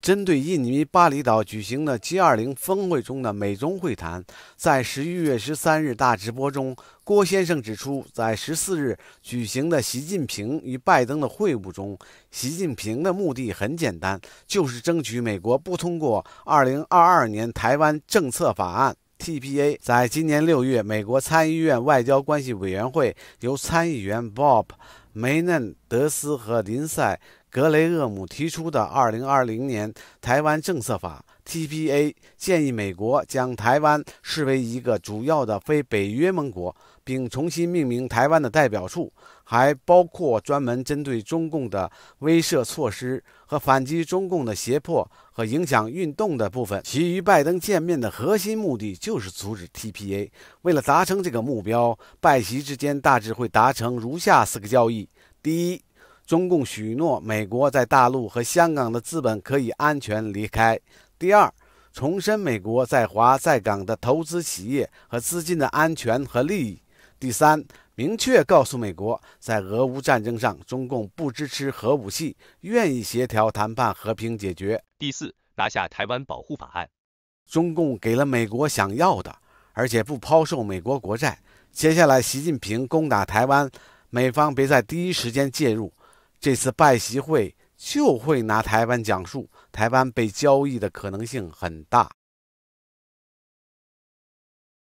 针对印尼巴厘岛举行的 G20 峰会中的美中会谈，在十一月十三日大直播中，郭先生指出，在十四日举行的习近平与拜登的会晤中，习近平的目的很简单，就是争取美国不通过2022年台湾政策法案 （TPA）。在今年六月，美国参议院外交关系委员会由参议员 Bob，梅嫩德斯和林赛。格雷厄姆提出的《二零二零年台湾政策法》（TPA） 建议美国将台湾视为一个主要的非北约盟国，并重新命名台湾的代表处，还包括专门针对中共的威慑措施和反击中共的胁迫和影响运动的部分。其与拜登见面的核心目的就是阻止 TPA。为了达成这个目标，拜习之间大致会达成如下四个交易：第一，中共许诺，美国在大陆和香港的资本可以安全离开。第二，重申美国在华在港的投资企业和资金的安全和利益。第三，明确告诉美国，在俄乌战争上，中共不支持核武器，愿意协调谈判和平解决。第四，拿下台湾保护法案。中共给了美国想要的，而且不抛售美国国债。接下来，习近平攻打台湾，美方别在第一时间介入。这次拜习会就会拿台湾讲述，台湾被交易的可能性很大。